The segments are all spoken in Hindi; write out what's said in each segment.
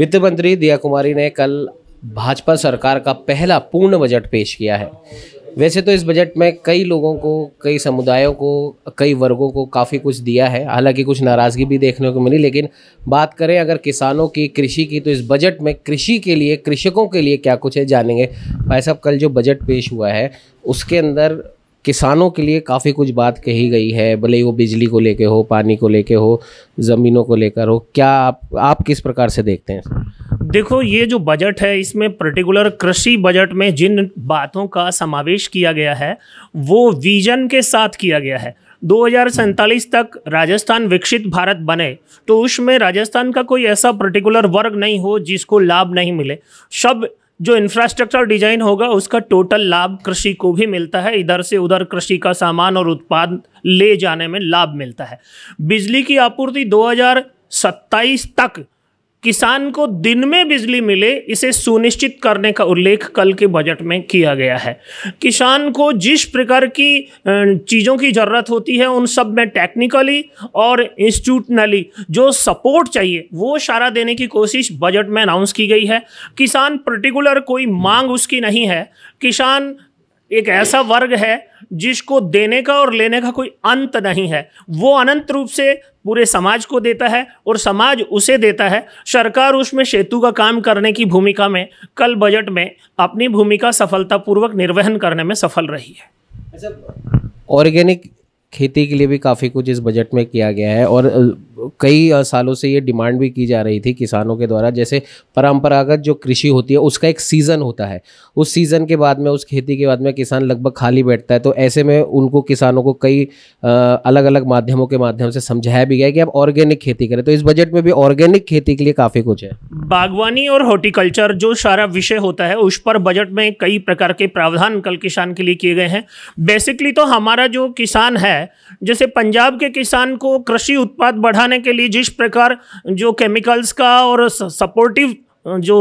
वित्त मंत्री दिया कुमारी ने कल भाजपा सरकार का पहला पूर्ण बजट पेश किया है वैसे तो इस बजट में कई लोगों को कई समुदायों को कई वर्गों को काफ़ी कुछ दिया है हालांकि कुछ नाराज़गी भी देखने को मिली लेकिन बात करें अगर किसानों की कृषि की तो इस बजट में कृषि के लिए कृषकों के लिए क्या कुछ है जानेंगे भाई साहब कल जो बजट पेश हुआ है उसके अंदर किसानों के लिए काफ़ी कुछ बात कही गई है भले ही वो बिजली को लेके हो पानी को लेके हो ज़मीनों को लेकर हो क्या आप आप किस प्रकार से देखते हैं देखो ये जो बजट है इसमें पर्टिकुलर कृषि बजट में जिन बातों का समावेश किया गया है वो विजन के साथ किया गया है दो तक राजस्थान विकसित भारत बने तो उसमें राजस्थान का कोई ऐसा पर्टिकुलर वर्ग नहीं हो जिसको लाभ नहीं मिले सब जो इंफ्रास्ट्रक्चर डिजाइन होगा उसका टोटल लाभ कृषि को भी मिलता है इधर से उधर कृषि का सामान और उत्पाद ले जाने में लाभ मिलता है बिजली की आपूर्ति 2027 तक किसान को दिन में बिजली मिले इसे सुनिश्चित करने का उल्लेख कल के बजट में किया गया है किसान को जिस प्रकार की चीज़ों की ज़रूरत होती है उन सब में टेक्निकली और इंस्टीट्यूशनली जो सपोर्ट चाहिए वो सारा देने की कोशिश बजट में अनाउंस की गई है किसान पर्टिकुलर कोई मांग उसकी नहीं है किसान एक ऐसा वर्ग है जिसको देने का और लेने का कोई अंत नहीं है वो अनंत रूप से पूरे समाज को देता है और समाज उसे देता है सरकार उसमें सेतु का काम करने की भूमिका में कल बजट में अपनी भूमिका सफलतापूर्वक निर्वहन करने में सफल रही है ऑर्गेनिक खेती के लिए भी काफ़ी कुछ इस बजट में किया गया है और कई सालों से ये डिमांड भी की जा रही थी किसानों के द्वारा जैसे परंपरागत जो कृषि होती है उसका एक सीज़न होता है उस सीज़न के बाद में उस खेती के बाद में किसान लगभग खाली बैठता है तो ऐसे में उनको किसानों को कई अलग अलग माध्यमों के माध्यम से समझाया भी गया कि आप ऑर्गेनिक खेती करें तो इस बजट में भी ऑर्गेनिक खेती के लिए काफ़ी कुछ है बागवानी और हॉर्टिकल्चर जो सारा विषय होता है उस पर बजट में कई प्रकार के प्रावधान कल किसान के लिए किए गए हैं बेसिकली तो हमारा जो किसान है है जैसे पंजाब के किसान को कृषि उत्पाद बढ़ाने के लिए जिस प्रकार जो केमिकल्स का और सपोर्टिव जो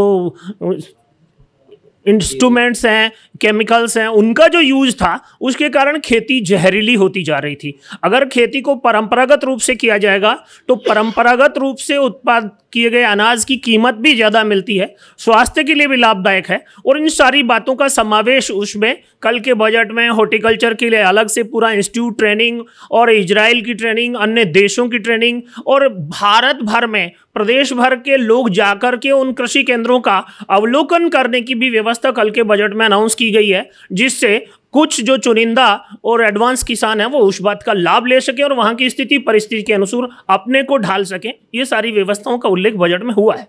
इंस्ट्रूमेंट्स हैं केमिकल्स हैं उनका जो यूज था उसके कारण खेती जहरीली होती जा रही थी अगर खेती को परंपरागत रूप से किया जाएगा तो परंपरागत रूप से उत्पाद किए गए अनाज की कीमत भी ज़्यादा मिलती है स्वास्थ्य के लिए भी लाभदायक है और इन सारी बातों का समावेश उसमें कल के बजट में हॉर्टिकल्चर के लिए अलग से पूरा इंस्टीट्यूट ट्रेनिंग और इजराइल की ट्रेनिंग अन्य देशों की ट्रेनिंग और भारत भर में प्रदेश भर के लोग जाकर के उन कृषि केंद्रों का अवलोकन करने की भी व्यवस्था कल के बजट में अनाउंस की गई है जिससे कुछ जो चुनिंदा और एडवांस किसान हैं वो उस बात का लाभ ले सके और वहाँ की स्थिति परिस्थिति के अनुसार अपने को ढाल सकें ये सारी व्यवस्थाओं का उल्लेख बजट में हुआ है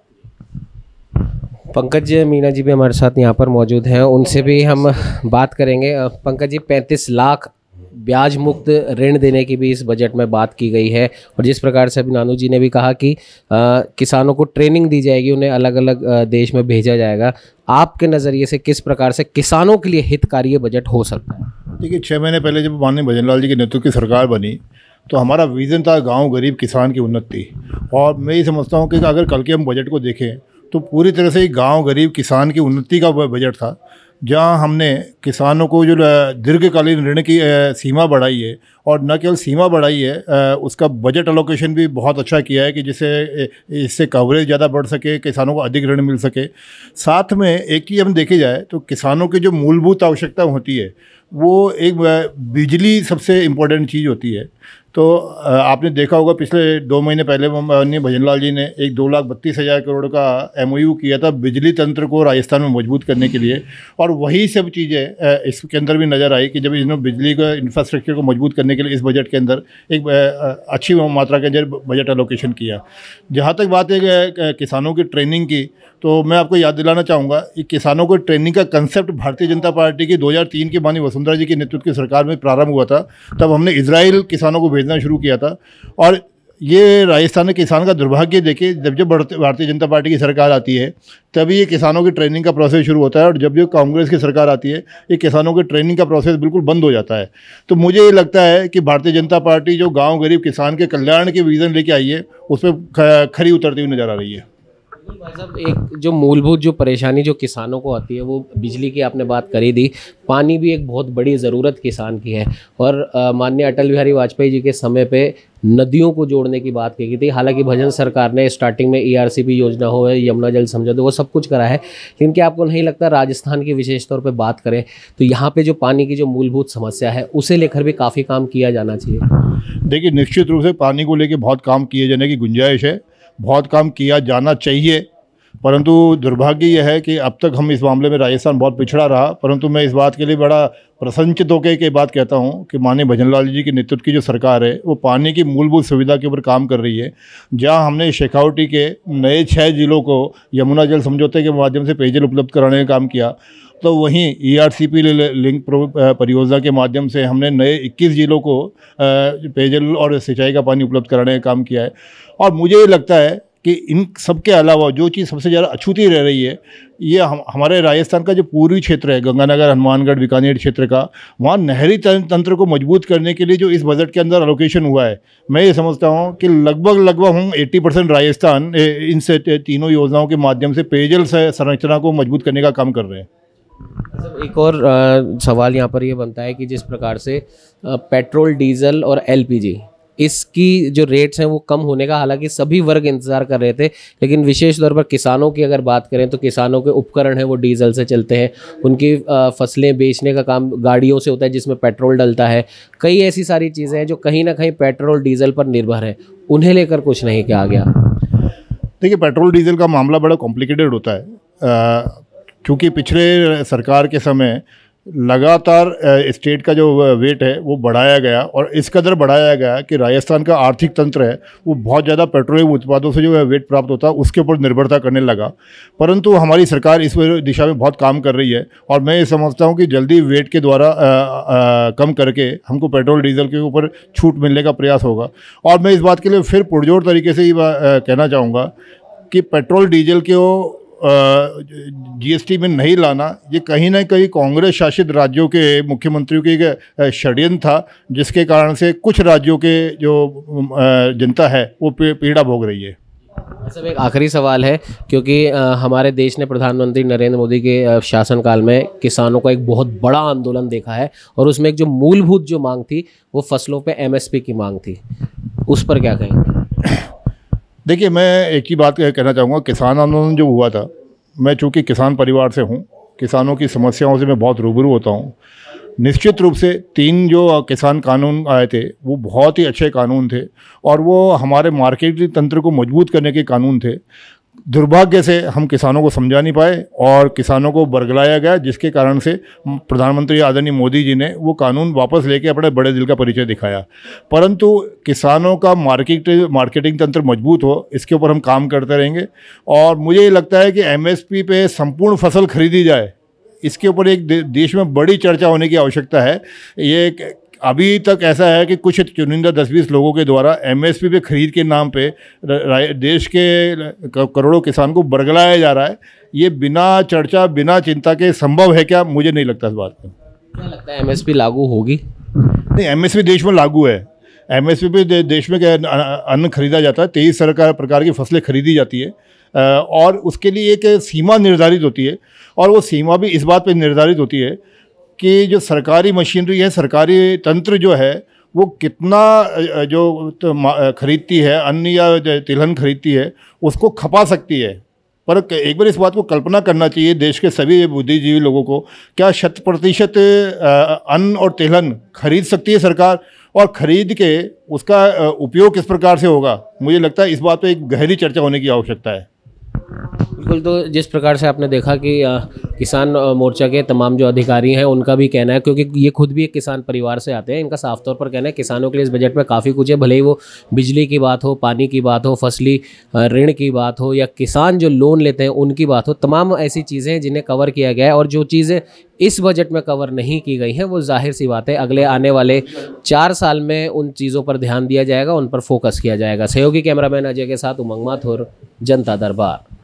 पंकज जी मीना जी भी हमारे साथ यहाँ पर मौजूद हैं उनसे भी हम बात करेंगे पंकज जी पैंतीस लाख ब्याज मुक्त ऋण देने की भी इस बजट में बात की गई है और जिस प्रकार से अभी नानू जी ने भी कहा कि आ, किसानों को ट्रेनिंग दी जाएगी उन्हें अलग अलग देश में भेजा जाएगा आपके नज़रिए से किस प्रकार से किसानों के लिए हितकारी बजट हो सकता है देखिए छः महीने पहले जब माननीय भजन लाल जी के नेतृत्व की सरकार बनी तो हमारा विज़न था गांव गरीब किसान की उन्नति और मैं ये समझता हूँ कि अगर कल के हम बजट को देखें तो पूरी तरह से गांव गरीब किसान की उन्नति का बजट था जहाँ हमने किसानों को जो दीर्घकालीन ऋण की सीमा बढ़ाई है और न केवल सीमा बढ़ाई है उसका बजट एलोकेशन भी बहुत अच्छा किया है कि जिससे इससे कवरेज ज़्यादा बढ़ सके किसानों को अधिक ऋण मिल सके साथ में एक चीज़ हम देखी जाए तो किसानों की जो मूलभूत आवश्यकता होती है वो एक बिजली सबसे इम्पोर्टेंट चीज़ होती है तो आपने देखा होगा पिछले दो महीने पहले माननीय भजन लाल जी ने एक दो लाख बत्तीस हज़ार करोड़ का एम किया था बिजली तंत्र को राजस्थान में मजबूत करने के लिए और वही सब चीज़ें इसके अंदर भी नज़र आई कि जब इन्होंने बिजली का इंफ्रास्ट्रक्चर को मजबूत करने के लिए इस बजट के अंदर एक अच्छी मात्रा के अंदर बजट एलोकेशन किया जहाँ तक बात है किसानों की ट्रेनिंग की तो मैं आपको याद दिलाना चाहूँगा कि किसानों को ट्रेनिंग का कंसेप्ट भारतीय जनता पार्टी की तीन की मानी वसुंधरा जी के नेतृत्व की सरकार में प्रारंभ हुआ था तब हमने इसराइल किसानों को भेजना शुरू किया था और ये राजस्थान के किसान का दुर्भाग्य देखे जब जब भारतीय जनता पार्टी की सरकार आती है तभी ये किसानों की ट्रेनिंग का प्रोसेस शुरू होता है और जब जो कांग्रेस की सरकार आती है ये किसानों की ट्रेनिंग का प्रोसेस बिल्कुल बंद हो जाता है तो मुझे ये लगता है कि भारतीय जनता पार्टी जो गाँव गरीब किसान के कल्याण के विज़न लेके आई है उस पर खरी उतरती हुई नज़र आ रही है भाई साहब एक जो मूलभूत जो परेशानी जो किसानों को आती है वो बिजली की आपने बात करी दी पानी भी एक बहुत बड़ी ज़रूरत किसान की है और माननीय अटल बिहारी वाजपेयी जी के समय पे नदियों को जोड़ने की बात की थी हालांकि भजन सरकार ने स्टार्टिंग में ईआरसीपी e योजना हो यमुना जल समझौते वो सब कुछ करा है लेकिन क्या आपको नहीं लगता राजस्थान की विशेष तौर पर बात करें तो यहाँ पर जो पानी की जो मूलभूत समस्या है उसे लेकर भी काफ़ी काम किया जाना चाहिए देखिए निश्चित रूप से पानी को लेकर बहुत काम किए जाने की गुंजाइश है बहुत काम किया जाना चाहिए परंतु दुर्भाग्य यह है कि अब तक हम इस मामले में राजस्थान बहुत पिछड़ा रहा परंतु मैं इस बात के लिए बड़ा प्रसन्नचित होकर के बात कहता हूँ कि माननीय भजन लाल जी के नेतृत्व की जो सरकार है वो पानी की मूलभूत सुविधा के ऊपर काम कर रही है जहाँ हमने शेखावटी के नए छः जिलों को यमुना जल समझौते के माध्यम से पेयजल उपलब्ध कराने का काम किया तो वहीं ईआरसीपी e लिंक परियोजना के माध्यम से हमने नए 21 जिलों को पेयजल और सिंचाई का पानी उपलब्ध कराने का काम किया है और मुझे ये लगता है कि इन सब के अलावा जो चीज़ सबसे ज़्यादा अछूती रह रही है ये हम हमारे राजस्थान का जो पूर्वी क्षेत्र है गंगानगर हनुमानगढ़ बीकानेर क्षेत्र का वहाँ नहरी तंत्र को मजबूत करने के लिए जो इस बजट के अंदर अलोकेशन हुआ है मैं ये समझता हूँ कि लगभग लगभग हम 80 परसेंट राजस्थान इन तीनों योजनाओं के माध्यम से पेयजल संरचना को मजबूत करने का काम कर रहे हैं मतलब एक और सवाल यहाँ पर ये यह बनता है कि जिस प्रकार से पेट्रोल डीजल और एलपीजी इसकी जो रेट्स हैं वो कम होने का हालांकि सभी वर्ग इंतजार कर रहे थे लेकिन विशेष तौर पर किसानों की अगर बात करें तो किसानों के उपकरण हैं वो डीजल से चलते हैं उनकी फसलें बेचने का काम गाड़ियों से होता है जिसमें पेट्रोल डलता है कई ऐसी सारी चीज़ें हैं जो कहीं ना कहीं पेट्रोल डीजल पर निर्भर है उन्हें लेकर कुछ नहीं कहा गया देखिए पेट्रोल डीजल का मामला बड़ा कॉम्प्लिकेटेड होता है क्योंकि पिछले सरकार के समय लगातार स्टेट का जो वेट है वो बढ़ाया गया और इस कदर बढ़ाया गया कि राजस्थान का आर्थिक तंत्र है वो बहुत ज़्यादा पेट्रोलियम उत्पादों से जो है वेट प्राप्त होता है उसके ऊपर निर्भरता करने लगा परंतु हमारी सरकार इस दिशा में बहुत काम कर रही है और मैं ये समझता हूँ कि जल्दी वेट के द्वारा कम करके हमको पेट्रोल डीजल के ऊपर छूट मिलने का प्रयास होगा और मैं इस बात के लिए फिर पुरजोर तरीके से ये कहना चाहूँगा कि पेट्रोल डीजल के जीएसटी में नहीं लाना ये कहीं ना कहीं कांग्रेस शासित राज्यों के मुख्यमंत्रियों के एक षड्यंत्र था जिसके कारण से कुछ राज्यों के जो जनता है वो पीड़ा भोग रही है सब एक आखिरी सवाल है क्योंकि हमारे देश ने प्रधानमंत्री नरेंद्र मोदी के शासनकाल में किसानों का एक बहुत बड़ा आंदोलन देखा है और उसमें एक जो मूलभूत जो मांग थी वो फसलों पे एमएसपी की मांग थी उस पर क्या कहेंगे देखिए मैं एक ही बात कहना चाहूँगा किसान आंदोलन जो हुआ था मैं चूँकि किसान परिवार से हूँ किसानों की समस्याओं से मैं बहुत रूबरू होता हूँ निश्चित रूप से तीन जो किसान कानून आए थे वो बहुत ही अच्छे कानून थे और वो हमारे मार्केट तंत्र को मजबूत करने के कानून थे दुर्भाग्य से हम किसानों को समझा नहीं पाए और किसानों को बरगलाया गया जिसके कारण से प्रधानमंत्री आदरणीय मोदी जी ने वो कानून वापस लेके अपने बड़े दिल का परिचय दिखाया परंतु किसानों का मार्केट मार्केटिंग तंत्र मजबूत हो इसके ऊपर हम काम करते रहेंगे और मुझे ये लगता है कि एमएसपी पे संपूर्ण फसल खरीदी जाए इसके ऊपर एक देश में बड़ी चर्चा होने की आवश्यकता है ये अभी तक ऐसा है कि कुछ चुनिंदा दस बीस लोगों के द्वारा एमएसपी पे खरीद के नाम पे देश के करोड़ों किसान को बरगलाया जा रहा है ये बिना चर्चा बिना चिंता के संभव है क्या मुझे नहीं लगता इस बात में क्या लगता है एमएसपी लागू होगी नहीं एमएसपी देश में लागू है एमएसपी पे देश में अन्न खरीदा जाता है तेईस सरकार प्रकार की फसलें खरीदी जाती है और उसके लिए एक सीमा निर्धारित होती है और वो सीमा भी इस बात पर निर्धारित होती है कि जो सरकारी मशीनरी है सरकारी तंत्र जो है वो कितना जो तो खरीदती है अन्न या तिलहन खरीदती है उसको खपा सकती है पर एक बार इस बात को कल्पना करना चाहिए देश के सभी बुद्धिजीवी लोगों को क्या शत प्रतिशत अन्न और तिलहन खरीद सकती है सरकार और ख़रीद के उसका उपयोग किस प्रकार से होगा मुझे लगता है इस बात पर एक गहरी चर्चा होने की आवश्यकता है बिल्कुल तो जिस प्रकार से आपने देखा कि किसान मोर्चा के तमाम जो अधिकारी हैं उनका भी कहना है क्योंकि ये खुद भी एक किसान परिवार से आते हैं इनका साफ तौर पर कहना है किसानों के लिए इस बजट में काफ़ी कुछ है भले ही वो बिजली की बात हो पानी की बात हो फसली ऋण की बात हो या किसान जो लोन लेते हैं उनकी बात हो तमाम ऐसी चीज़ें हैं जिन्हें कवर किया गया है और जो चीज़ें इस बजट में कवर नहीं की गई हैं वो जाहिर सी बात है अगले आने वाले चार साल में उन चीज़ों पर ध्यान दिया जाएगा उन पर फोकस किया जाएगा सहयोगी कैमरामैन अजय के साथ उमंग माथुर जनता दरबार